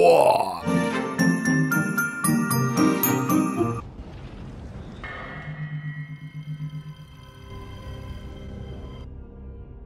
О!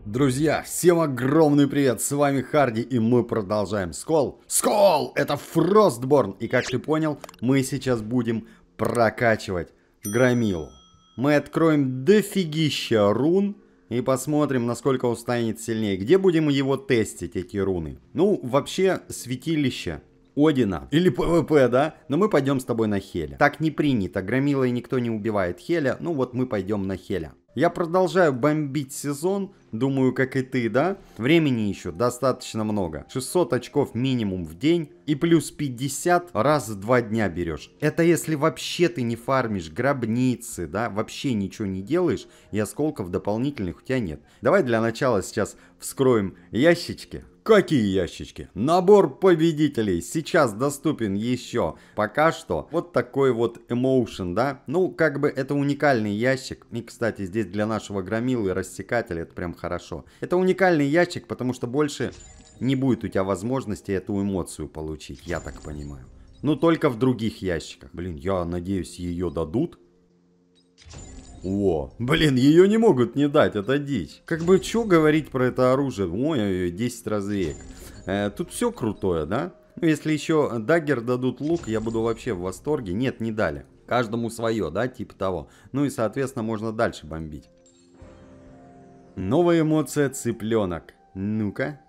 Друзья, всем огромный привет, с вами Харди и мы продолжаем Скол. Скол, это Фростборн, и как ты понял, мы сейчас будем прокачивать Громилу. Мы откроем дофигища рун, и посмотрим, насколько он станет сильнее. Где будем его тестить, эти руны? Ну, вообще, святилище Одина или ПВП, да? Но мы пойдем с тобой на Хеля. Так не принято, Громила и никто не убивает Хеля, ну вот мы пойдем на Хеля. Я продолжаю бомбить сезон, думаю, как и ты, да? Времени еще достаточно много. 600 очков минимум в день и плюс 50 раз в 2 дня берешь. Это если вообще ты не фармишь гробницы, да? Вообще ничего не делаешь и осколков дополнительных у тебя нет. Давай для начала сейчас вскроем ящички. Какие ящички? Набор победителей сейчас доступен еще. Пока что вот такой вот Emotion, да? Ну, как бы это уникальный ящик. И, кстати, здесь для нашего громилы рассекателя это прям хорошо. Это уникальный ящик, потому что больше не будет у тебя возможности эту эмоцию получить, я так понимаю. Ну, только в других ящиках. Блин, я надеюсь, ее дадут. О, блин, ее не могут не дать, это дичь. Как бы, что говорить про это оружие? Ой, 10 развеек. Э, тут все крутое, да? Ну, если еще дагер дадут лук, я буду вообще в восторге. Нет, не дали. Каждому свое, да, типа того. Ну и, соответственно, можно дальше бомбить. Новая эмоция цыпленок. Ну-ка.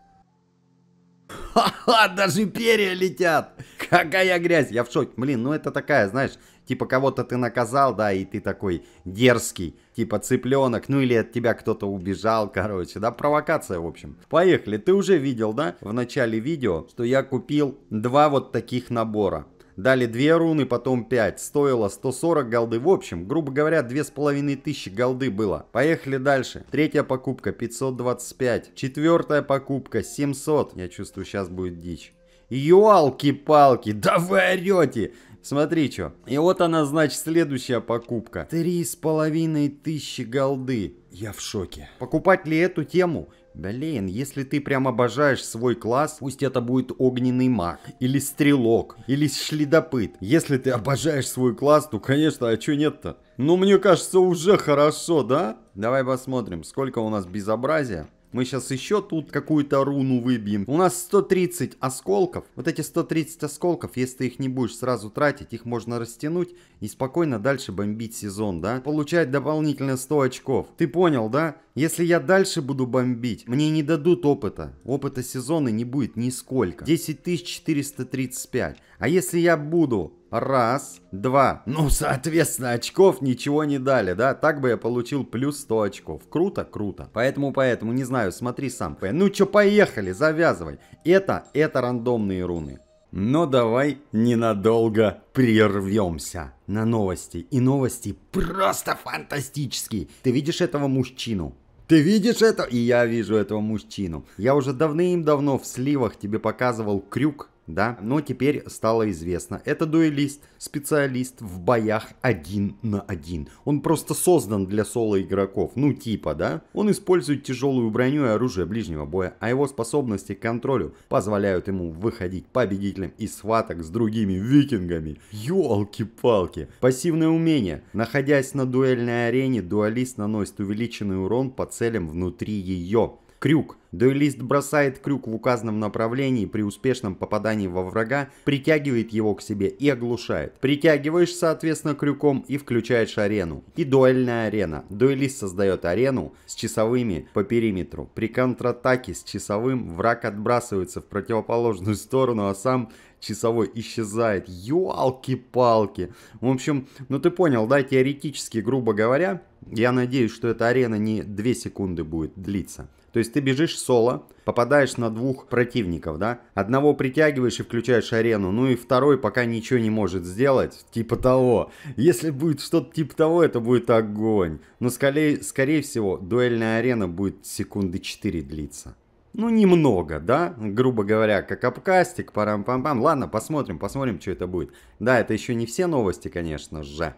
Ха-ха, даже перья летят! Какая грязь! Я в шоке. Блин, ну это такая, знаешь, Типа кого-то ты наказал, да, и ты такой дерзкий, типа цыпленок, ну или от тебя кто-то убежал, короче, да, провокация, в общем. Поехали, ты уже видел, да, в начале видео, что я купил два вот таких набора. Дали две руны, потом 5. Стоило 140 голды. В общем, грубо говоря, 2500 голды было. Поехали дальше. Третья покупка 525. Четвертая покупка 700. Я чувствую, сейчас будет дичь. Ёлки-палки, да вы орете! Смотри, что. И вот она, значит, следующая покупка. Три с половиной тысячи голды. Я в шоке. Покупать ли эту тему? Блин, если ты прям обожаешь свой класс, пусть это будет огненный маг, или стрелок, или шледопыт. Если ты обожаешь свой класс, то, конечно, а чё нет-то? Ну, мне кажется, уже хорошо, да? Давай посмотрим, сколько у нас безобразия. Мы сейчас еще тут какую-то руну выбьем. У нас 130 осколков. Вот эти 130 осколков, если ты их не будешь сразу тратить, их можно растянуть и спокойно дальше бомбить сезон, да? Получать дополнительно 100 очков. Ты понял, да? Если я дальше буду бомбить, мне не дадут опыта. Опыта сезона не будет нисколько. 10435. А если я буду Раз, два. Ну, соответственно, очков ничего не дали, да? Так бы я получил плюс 100 очков. Круто, круто. Поэтому, поэтому, не знаю, смотри сам. Ну чё, поехали, завязывай. Это, это рандомные руны. Но давай ненадолго прервемся на новости. И новости просто фантастические. Ты видишь этого мужчину? Ты видишь это? И я вижу этого мужчину. Я уже давным-давно в сливах тебе показывал крюк, да, но теперь стало известно. Это дуэлист, специалист в боях один на один. Он просто создан для соло игроков, ну типа, да? Он использует тяжелую броню и оружие ближнего боя, а его способности к контролю позволяют ему выходить победителем из схваток с другими викингами. Ёлки-палки! Пассивное умение. Находясь на дуэльной арене, дуэлист наносит увеличенный урон по целям внутри ее. Крюк. Дуэлист бросает крюк в указанном направлении при успешном попадании во врага, притягивает его к себе и оглушает. Притягиваешь, соответственно, крюком и включаешь арену. И дуэльная арена. Дуэлист создает арену с часовыми по периметру. При контратаке с часовым враг отбрасывается в противоположную сторону, а сам часовой исчезает. Ёлки-палки. В общем, ну ты понял, да, теоретически, грубо говоря, я надеюсь, что эта арена не 2 секунды будет длиться. То есть ты бежишь соло, попадаешь на двух противников, да? Одного притягиваешь и включаешь арену, ну и второй пока ничего не может сделать, типа того. Если будет что-то типа того, это будет огонь. Но скорее, скорее всего, дуэльная арена будет секунды 4 длиться. Ну, немного, да? Грубо говоря, как апкастик, парам-пам-пам. Ладно, посмотрим, посмотрим, что это будет. Да, это еще не все новости, конечно же.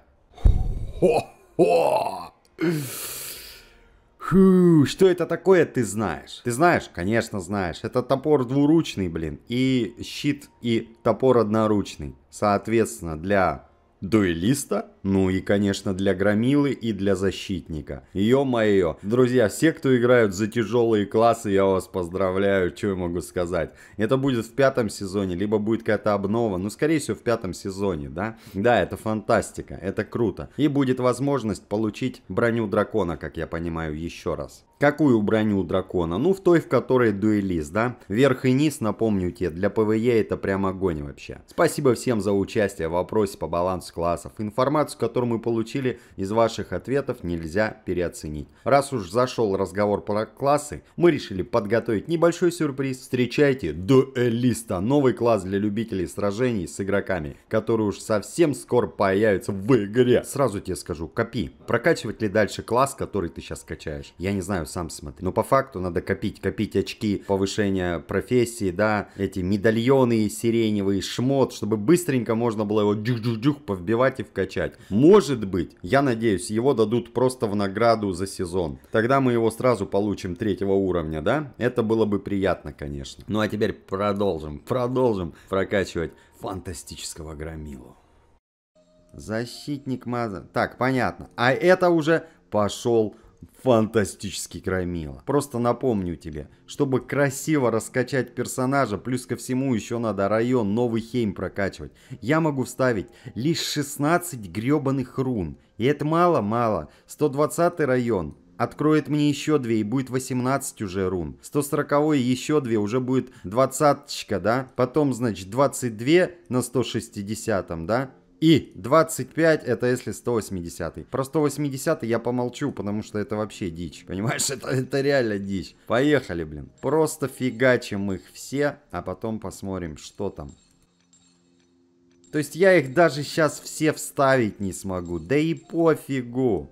Хо-хо! Ху, что это такое, ты знаешь. Ты знаешь? Конечно, знаешь. Это топор двуручный, блин. И щит, и топор одноручный. Соответственно, для дуэлиста ну и, конечно, для громилы и для защитника. Ё-моё. Друзья, все, кто играют за тяжелые классы, я вас поздравляю. Что я могу сказать? Это будет в пятом сезоне, либо будет какая-то обнова. Ну, скорее всего, в пятом сезоне, да? Да, это фантастика. Это круто. И будет возможность получить броню дракона, как я понимаю, еще раз. Какую броню дракона? Ну, в той, в которой дуэлист, да? Верх и низ, напомню тебе, для ПВЕ это прям огонь вообще. Спасибо всем за участие в вопросе по балансу классов. Информацию который мы получили из ваших ответов, нельзя переоценить. Раз уж зашел разговор про классы, мы решили подготовить небольшой сюрприз. Встречайте Дуэлиста, новый класс для любителей сражений с игроками, который уж совсем скоро появится в игре. Сразу тебе скажу, копи. Прокачивать ли дальше класс, который ты сейчас качаешь? Я не знаю, сам смотри. Но по факту надо копить, копить очки повышения профессии, да, эти медальоны сиреневые, шмот, чтобы быстренько можно было его дюх-дюх-дюх повбивать и вкачать. Может быть, я надеюсь, его дадут просто в награду за сезон. Тогда мы его сразу получим третьего уровня, да? Это было бы приятно, конечно. Ну а теперь продолжим, продолжим прокачивать фантастического громилу. Защитник Маза. Так, понятно. А это уже пошел фантастический громила. Просто напомню тебе, чтобы красиво раскачать персонажа, плюс ко всему еще надо район Новый Хейм прокачивать. Я могу вставить лишь 16 гребаных рун. И это мало-мало. 120 район Откроет мне еще две и будет 18 уже рун. 140 еще две уже будет 20 да? Потом, значит, 22 на 160, да? И 25 это если 180. Про 180 я помолчу, потому что это вообще дичь. Понимаешь, это, это реально дичь. Поехали, блин. Просто фигачим их все, а потом посмотрим, что там. То есть я их даже сейчас все вставить не смогу. Да и пофигу.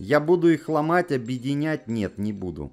Я буду их ломать, объединять? Нет, не буду.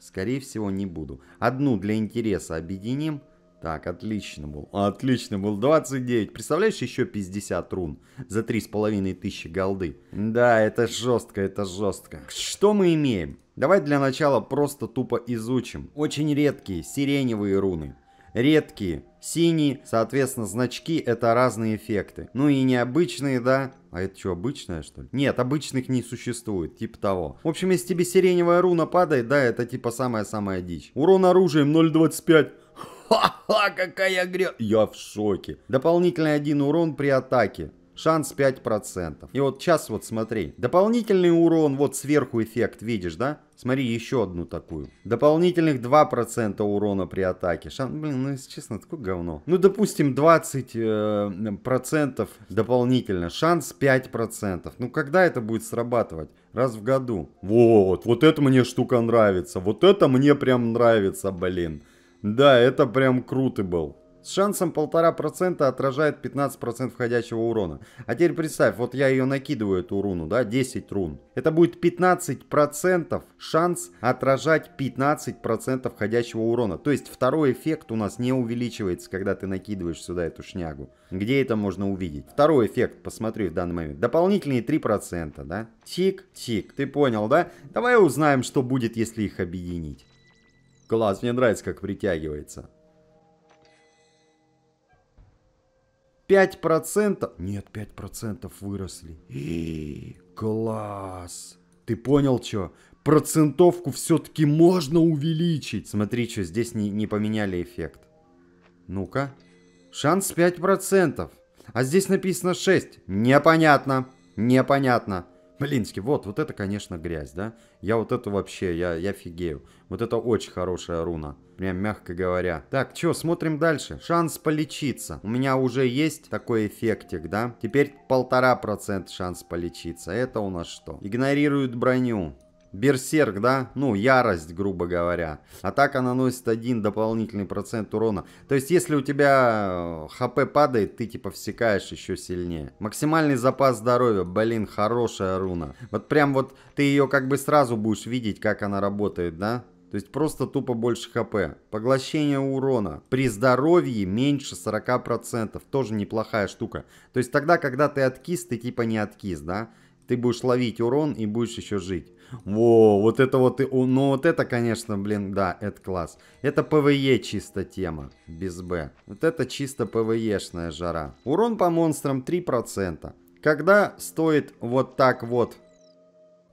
Скорее всего, не буду. Одну для интереса объединим, так, отлично был. Отлично был. 29. Представляешь, еще 50 рун. За 3500 голды. Да, это жестко, это жестко. Что мы имеем? Давай для начала просто тупо изучим. Очень редкие сиреневые руны. Редкие синие, соответственно, значки это разные эффекты. Ну и необычные, да? А это что, обычное, что ли? Нет, обычных не существует, типа того. В общем, если тебе сиреневая руна падает, да, это типа самая-самая дичь. Урон оружием 0.25. Ха-ха, какая гря... Я в шоке. Дополнительный один урон при атаке. Шанс 5%. И вот сейчас вот смотри. Дополнительный урон, вот сверху эффект, видишь, да? Смотри, еще одну такую. Дополнительных 2% урона при атаке. Шан... Блин, ну если честно, такое говно. Ну, допустим, 20% э, процентов дополнительно. Шанс 5%. Ну, когда это будет срабатывать? Раз в году. Вот, вот это мне штука нравится. Вот это мне прям нравится, блин. Да, это прям крутый был. С шансом 1,5% отражает 15% входящего урона. А теперь представь, вот я ее накидываю, эту руну, да, 10 рун. Это будет 15% шанс отражать 15% входящего урона. То есть второй эффект у нас не увеличивается, когда ты накидываешь сюда эту шнягу. Где это можно увидеть? Второй эффект, посмотри в данный момент. Дополнительные 3%, да? Тик-тик, ты понял, да? Давай узнаем, что будет, если их объединить. Класс, мне нравится, как притягивается. 5%? Нет, 5% выросли. И, класс. Ты понял, что? Процентовку все-таки можно увеличить. Смотри, что здесь не, не поменяли эффект. Ну-ка. Шанс 5%. А здесь написано 6. Непонятно. Непонятно. Блинский, вот, вот это, конечно, грязь, да? Я вот это вообще, я, я фигею. Вот это очень хорошая руна. Прям мягко говоря. Так, что? смотрим дальше. Шанс полечиться. У меня уже есть такой эффектик, да? Теперь полтора процента шанс полечиться. Это у нас что? Игнорируют броню. Берсерк, да? Ну, ярость, грубо говоря. Атака наносит один дополнительный процент урона. То есть, если у тебя э, хп падает, ты типа всекаешь еще сильнее. Максимальный запас здоровья. Блин, хорошая руна. Вот прям вот ты ее как бы сразу будешь видеть, как она работает, да? То есть просто тупо больше хп. Поглощение урона. При здоровье меньше 40%. Тоже неплохая штука. То есть тогда, когда ты откис, ты типа не откис, да? Ты будешь ловить урон и будешь еще жить. Во, вот это вот, ну вот это, конечно, блин, да, это класс. Это ПВЕ чисто тема, без Б. Вот это чисто ПВЕшная жара. Урон по монстрам 3%. Когда стоит вот так вот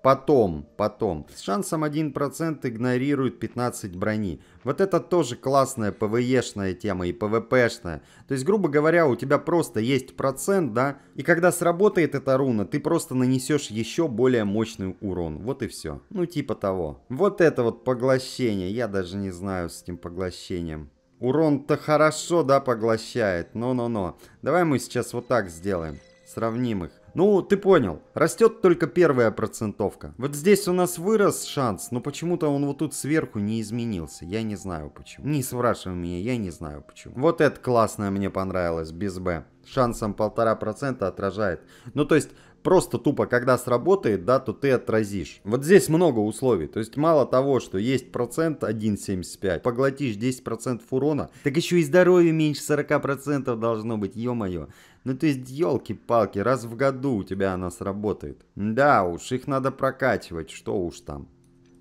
Потом, потом. С шансом 1% игнорирует 15 брони. Вот это тоже классная ПВЕшная тема и ПВПшная. То есть, грубо говоря, у тебя просто есть процент, да? И когда сработает эта руна, ты просто нанесешь еще более мощный урон. Вот и все. Ну, типа того. Вот это вот поглощение. Я даже не знаю с этим поглощением. Урон-то хорошо, да, поглощает. Но-но-но. Давай мы сейчас вот так сделаем. Сравним их. Ну, ты понял, растет только первая процентовка. Вот здесь у нас вырос шанс, но почему-то он вот тут сверху не изменился. Я не знаю почему. Не спрашивай меня, я не знаю почему. Вот это классное мне понравилось, без Б. Шансом полтора процента отражает. Ну, то есть, просто тупо, когда сработает, да, то ты отразишь. Вот здесь много условий. То есть мало того, что есть процент 1,75, поглотишь 10% урона, так еще и здоровье меньше 40% должно быть, ё-моё. Ну то есть, елки-палки, раз в году у тебя она сработает. Да уж, их надо прокачивать, что уж там.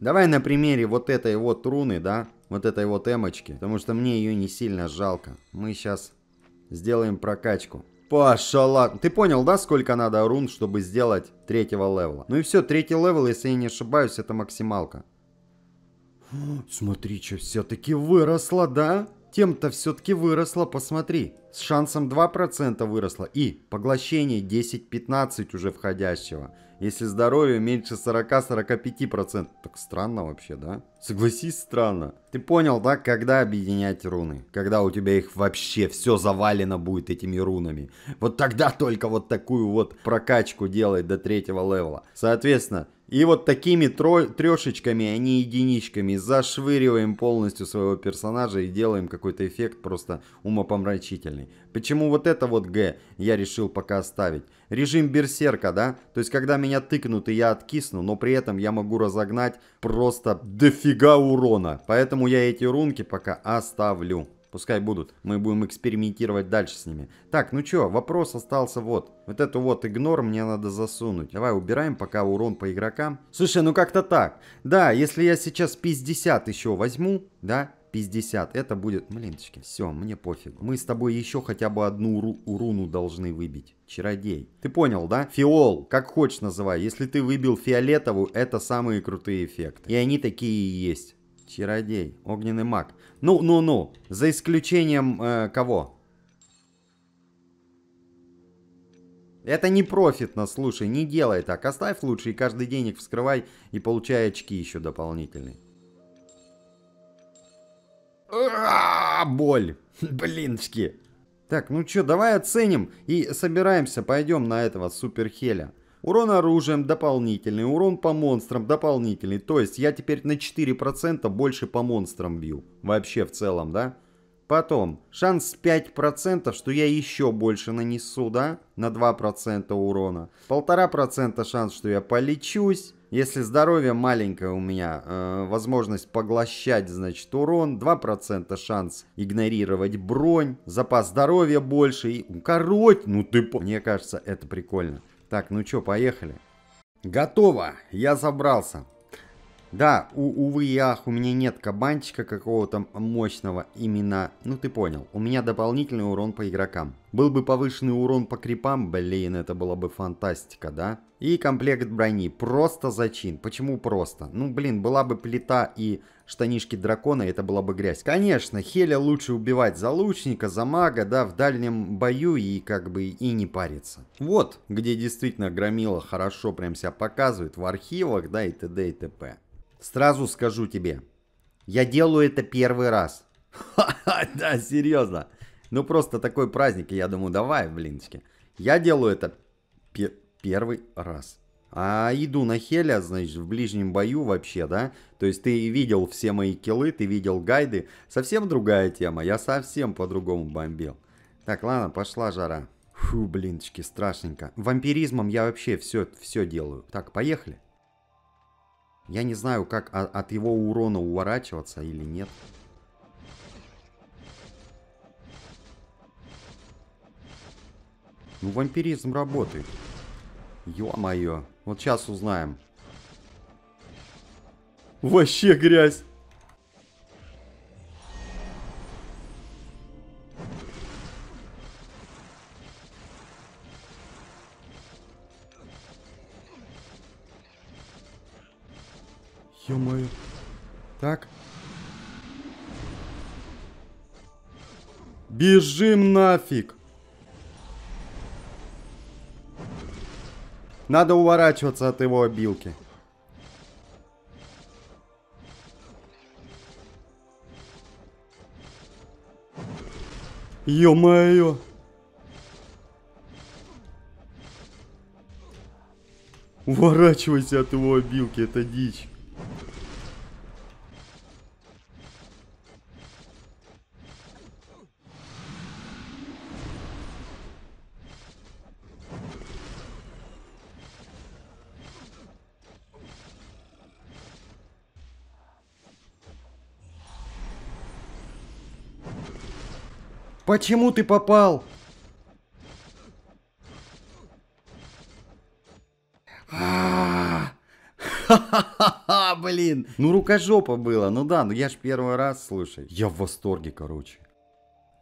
Давай на примере вот этой вот руны, да? Вот этой вот эмочки, потому что мне ее не сильно жалко. Мы сейчас сделаем прокачку. Пошла. Ты понял, да, сколько надо рун, чтобы сделать третьего левела? Ну и все, третий левел, если я не ошибаюсь, это максималка. Смотри, что все-таки выросла, да? Тем-то все-таки выросло, посмотри. С шансом 2% выросло. И поглощение 10-15 уже входящего. Если здоровье меньше 40-45%. Так странно вообще, да? Согласись, странно. Ты понял, да, когда объединять руны? Когда у тебя их вообще все завалено будет этими рунами. Вот тогда только вот такую вот прокачку делай до третьего левела. Соответственно, и вот такими трешечками, а не единичками, зашвыриваем полностью своего персонажа и делаем какой-то эффект просто умопомрачительный. Почему вот это вот Г я решил пока оставить? Режим берсерка, да? То есть, когда меня тыкнут и я откисну, но при этом я могу разогнать просто дофига урона. Поэтому я эти рунки пока оставлю. Пускай будут. Мы будем экспериментировать дальше с ними. Так, ну чё, вопрос остался вот. Вот эту вот игнор мне надо засунуть. Давай убираем пока урон по игрокам. Слушай, ну как-то так. Да, если я сейчас 50 еще возьму, да, 50. Это будет... Блинчики, ну, все, мне пофиг. Мы с тобой еще хотя бы одну ру руну должны выбить. Чародей. Ты понял, да? Фиол, как хочешь называй. Если ты выбил фиолетовую, это самые крутые эффекты. И они такие и есть. Чародей, огненный маг. Ну, ну, ну, за исключением э, кого? Это не профитно, слушай, не делай так. Оставь лучше и каждый день их вскрывай и получай очки еще дополнительные. А, боль. Блинчики. Так, ну что, давай оценим и собираемся, пойдем на этого суперхеля. Урон оружием дополнительный, урон по монстрам дополнительный. То есть я теперь на 4% больше по монстрам бью. Вообще в целом, да? Потом, шанс 5%, что я еще больше нанесу, да? На 2% урона. Полтора процента шанс, что я полечусь. Если здоровье маленькое у меня, э, возможность поглощать, значит, урон. 2% шанс игнорировать бронь. Запас здоровья больше. И... короче, ну ты... Мне кажется, это прикольно. Так, ну чё, поехали. Готово, я забрался. Да, у, увы и ах, у меня нет кабанчика какого-то мощного именно... Ну ты понял, у меня дополнительный урон по игрокам. Был бы повышенный урон по крипам, блин, это была бы фантастика, да? И комплект брони, просто зачин. Почему просто? Ну блин, была бы плита и штанишки дракона, это была бы грязь. Конечно, Хеля лучше убивать за лучника, за мага, да, в дальнем бою и как бы и не париться. Вот, где действительно Громила хорошо прям себя показывает в архивах, да, и т.д. и т.п. Сразу скажу тебе, я делаю это первый раз. Да, серьезно. Ну просто такой праздник, я думаю, давай, блинчики. Я делаю это первый раз. А иду на Хеля, значит, в ближнем бою вообще, да? То есть ты видел все мои киллы, ты видел гайды. Совсем другая тема, я совсем по-другому бомбил. Так, ладно, пошла жара. Фу, блинчики, страшненько. Вампиризмом я вообще все, все делаю. Так, поехали. Я не знаю, как от его урона уворачиваться или нет. Ну, вампиризм работает. Ё-моё. Вот сейчас узнаем. Вообще грязь. Ё-моё. Так. Бежим нафиг. Надо уворачиваться от его обилки. Ё-моё. Уворачивайся от его обилки, это дичь. Почему ты попал? Ха-ха-ха, блин. Ну, рукожопа было. Ну да, ну я ж первый раз, слушай. Я в восторге, короче.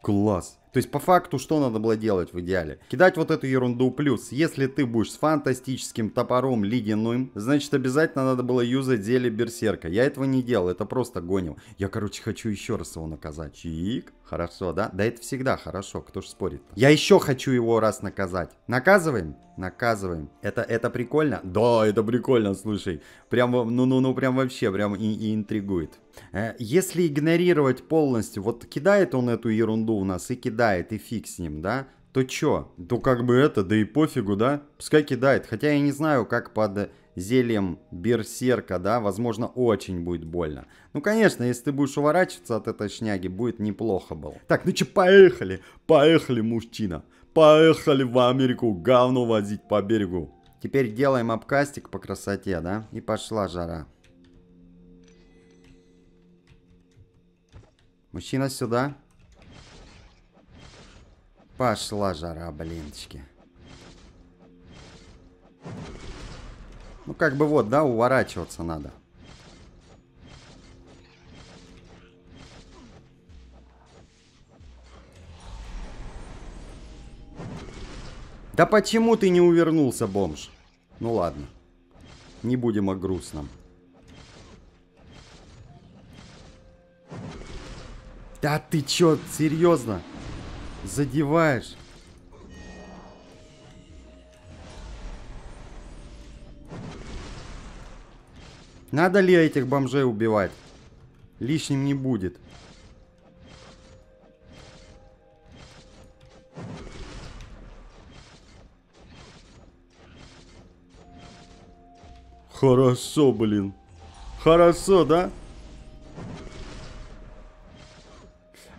Класс. То есть по факту что надо было делать в идеале? Кидать вот эту ерунду плюс. Если ты будешь с фантастическим топором ледяным, значит обязательно надо было юзать зелье берсерка. Я этого не делал, это просто гонил. Я, короче, хочу еще раз его наказать. Чик. Хорошо, да? Да это всегда хорошо, кто ж спорит -то? Я еще хочу его раз наказать. Наказываем? Наказываем. Это, это прикольно? Да, это прикольно, слушай. Прям, ну-ну-ну, прям вообще, прям и, и интригует. Э, если игнорировать полностью, вот кидает он эту ерунду у нас и кидает кидает, и фиг с ним, да? То чё? То как бы это, да и пофигу, да? Пускай кидает. Хотя я не знаю, как под зельем берсерка, да, возможно, очень будет больно. Ну, конечно, если ты будешь уворачиваться от этой шняги, будет неплохо было. Так, ну чё, поехали, поехали, мужчина. Поехали в Америку говно возить по берегу. Теперь делаем обкастик по красоте, да? И пошла жара. Мужчина сюда. Пошла жара, блинчики. Ну как бы вот, да, уворачиваться надо. Да почему ты не увернулся, бомж? Ну ладно. Не будем о грустном. Да ты чё, серьезно? задеваешь. Надо ли этих бомжей убивать? Лишним не будет. Хорошо, блин. Хорошо, да?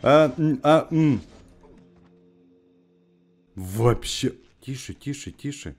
А, а, м. Вообще... Тише, тише, тише.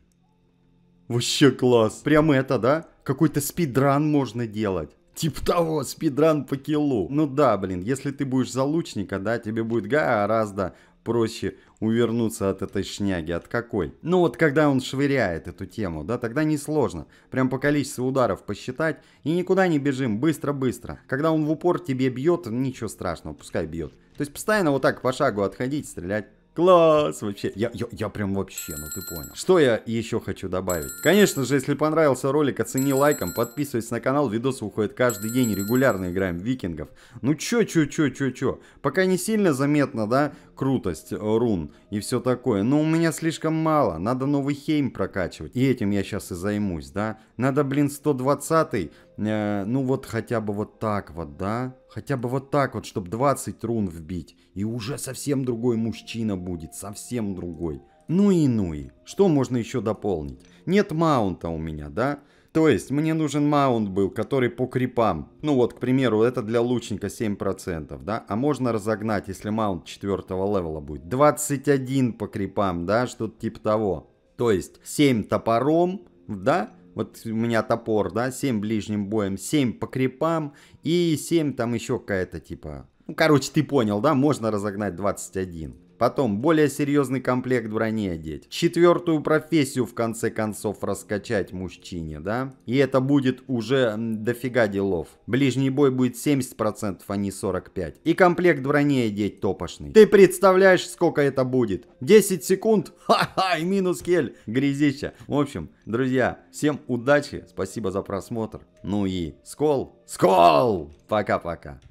Вообще класс. Прям это, да? Какой-то спидран можно делать. Типа того, спидран по киллу. Ну да, блин, если ты будешь за лучника, да, тебе будет гораздо проще увернуться от этой шняги. От какой? Ну вот когда он швыряет эту тему, да, тогда несложно. Прям по количеству ударов посчитать. И никуда не бежим, быстро-быстро. Когда он в упор тебе бьет, ничего страшного, пускай бьет. То есть постоянно вот так по шагу отходить, стрелять. Класс вообще. Я, я, я прям вообще, ну ты понял. Что я еще хочу добавить? Конечно же, если понравился ролик, оцени лайком, подписывайся на канал, видосы выходят каждый день, регулярно играем в викингов. Ну чё, чё, чё, чё, чё. Пока не сильно заметно, да, крутость э, рун и все такое, но у меня слишком мало, надо новый хейм прокачивать. И этим я сейчас и займусь, да. Надо, блин, 120 э, ну вот хотя бы вот так вот, да. Хотя бы вот так вот, чтобы 20 рун вбить. И уже совсем другой мужчина будет, совсем другой. Ну и ну и. Что можно еще дополнить? Нет маунта у меня, да? То есть, мне нужен маунт был, который по крипам. Ну вот, к примеру, это для лучника 7%, да? А можно разогнать, если маунт 4 левела будет. 21 по крипам, да? Что-то типа того. То есть, 7 топором, да? вот у меня топор, да, 7 ближним боем, 7 по крипам и 7 там еще какая-то типа... Ну, короче, ты понял, да, можно разогнать 21 потом более серьезный комплект брони одеть, четвертую профессию в конце концов раскачать мужчине, да? И это будет уже дофига делов. Ближний бой будет 70%, а не 45%. И комплект брони одеть топошный. Ты представляешь, сколько это будет? 10 секунд? Ха-ха, и минус кель, грязища. В общем, друзья, всем удачи, спасибо за просмотр. Ну и скол, скол! Пока-пока.